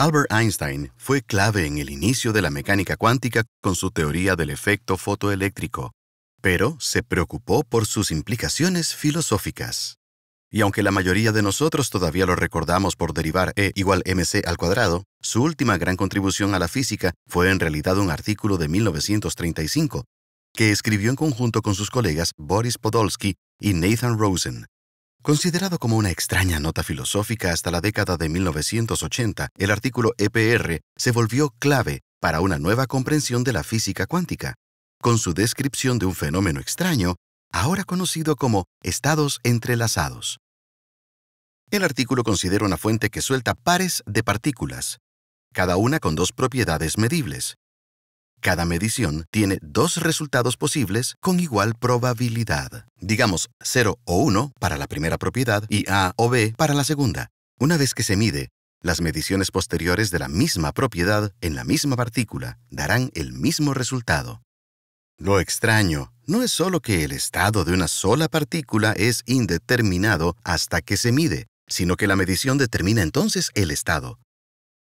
Albert Einstein fue clave en el inicio de la mecánica cuántica con su teoría del efecto fotoeléctrico, pero se preocupó por sus implicaciones filosóficas. Y aunque la mayoría de nosotros todavía lo recordamos por derivar E igual mc al cuadrado, su última gran contribución a la física fue en realidad un artículo de 1935, que escribió en conjunto con sus colegas Boris Podolsky y Nathan Rosen, Considerado como una extraña nota filosófica hasta la década de 1980, el artículo EPR se volvió clave para una nueva comprensión de la física cuántica, con su descripción de un fenómeno extraño, ahora conocido como estados entrelazados. El artículo considera una fuente que suelta pares de partículas, cada una con dos propiedades medibles, cada medición tiene dos resultados posibles con igual probabilidad. Digamos 0 o 1 para la primera propiedad y A o B para la segunda. Una vez que se mide, las mediciones posteriores de la misma propiedad en la misma partícula darán el mismo resultado. Lo extraño no es solo que el estado de una sola partícula es indeterminado hasta que se mide, sino que la medición determina entonces el estado.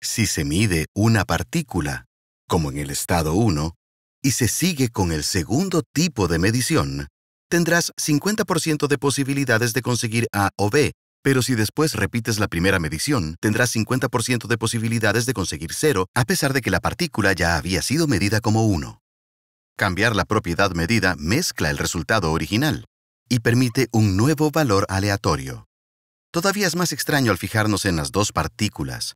Si se mide una partícula, como en el estado 1, y se sigue con el segundo tipo de medición, tendrás 50% de posibilidades de conseguir A o B, pero si después repites la primera medición, tendrás 50% de posibilidades de conseguir 0, a pesar de que la partícula ya había sido medida como 1. Cambiar la propiedad medida mezcla el resultado original y permite un nuevo valor aleatorio. Todavía es más extraño al fijarnos en las dos partículas.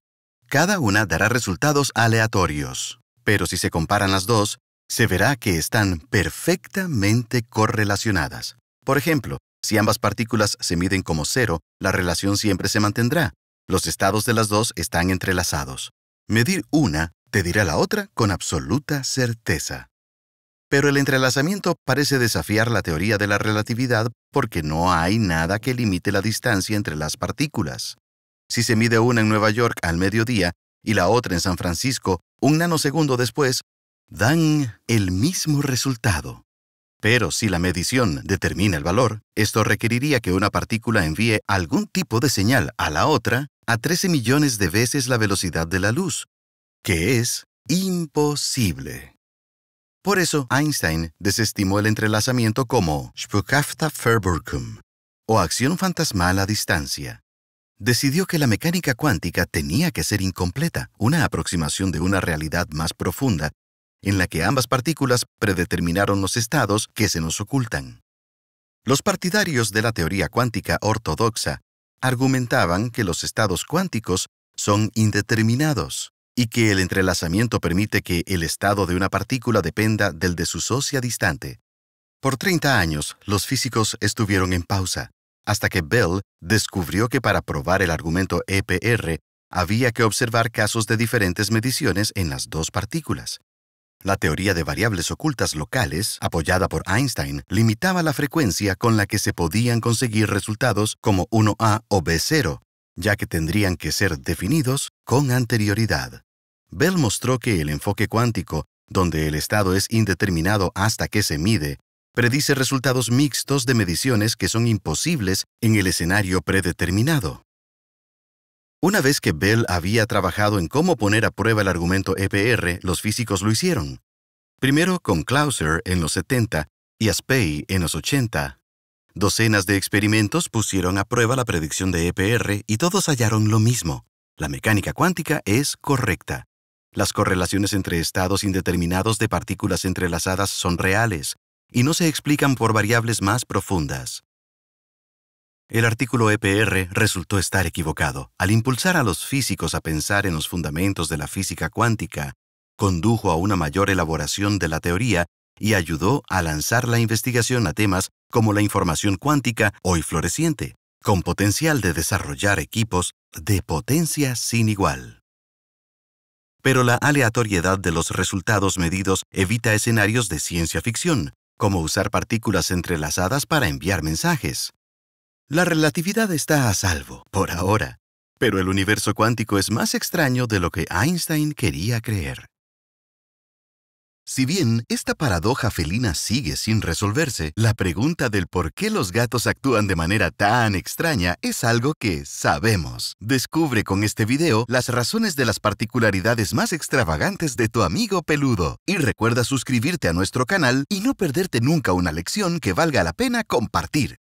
Cada una dará resultados aleatorios pero si se comparan las dos, se verá que están perfectamente correlacionadas. Por ejemplo, si ambas partículas se miden como cero, la relación siempre se mantendrá. Los estados de las dos están entrelazados. Medir una te dirá la otra con absoluta certeza. Pero el entrelazamiento parece desafiar la teoría de la relatividad porque no hay nada que limite la distancia entre las partículas. Si se mide una en Nueva York al mediodía, y la otra en San Francisco un nanosegundo después, dan el mismo resultado. Pero si la medición determina el valor, esto requeriría que una partícula envíe algún tipo de señal a la otra a 13 millones de veces la velocidad de la luz, que es imposible. Por eso Einstein desestimó el entrelazamiento como Spukhafta-Verwirkung, o acción fantasmal a distancia decidió que la mecánica cuántica tenía que ser incompleta, una aproximación de una realidad más profunda, en la que ambas partículas predeterminaron los estados que se nos ocultan. Los partidarios de la teoría cuántica ortodoxa argumentaban que los estados cuánticos son indeterminados y que el entrelazamiento permite que el estado de una partícula dependa del de su socia distante. Por 30 años, los físicos estuvieron en pausa, hasta que Bell descubrió que para probar el argumento EPR había que observar casos de diferentes mediciones en las dos partículas. La teoría de variables ocultas locales, apoyada por Einstein, limitaba la frecuencia con la que se podían conseguir resultados como 1A o B0, ya que tendrían que ser definidos con anterioridad. Bell mostró que el enfoque cuántico, donde el estado es indeterminado hasta que se mide, predice resultados mixtos de mediciones que son imposibles en el escenario predeterminado. Una vez que Bell había trabajado en cómo poner a prueba el argumento EPR, los físicos lo hicieron. Primero con Clauser en los 70 y Aspey en los 80. Docenas de experimentos pusieron a prueba la predicción de EPR y todos hallaron lo mismo. La mecánica cuántica es correcta. Las correlaciones entre estados indeterminados de partículas entrelazadas son reales, y no se explican por variables más profundas. El artículo EPR resultó estar equivocado. Al impulsar a los físicos a pensar en los fundamentos de la física cuántica, condujo a una mayor elaboración de la teoría y ayudó a lanzar la investigación a temas como la información cuántica hoy floreciente, con potencial de desarrollar equipos de potencia sin igual. Pero la aleatoriedad de los resultados medidos evita escenarios de ciencia ficción, como usar partículas entrelazadas para enviar mensajes. La relatividad está a salvo, por ahora, pero el universo cuántico es más extraño de lo que Einstein quería creer. Si bien esta paradoja felina sigue sin resolverse, la pregunta del por qué los gatos actúan de manera tan extraña es algo que sabemos. Descubre con este video las razones de las particularidades más extravagantes de tu amigo peludo. Y recuerda suscribirte a nuestro canal y no perderte nunca una lección que valga la pena compartir.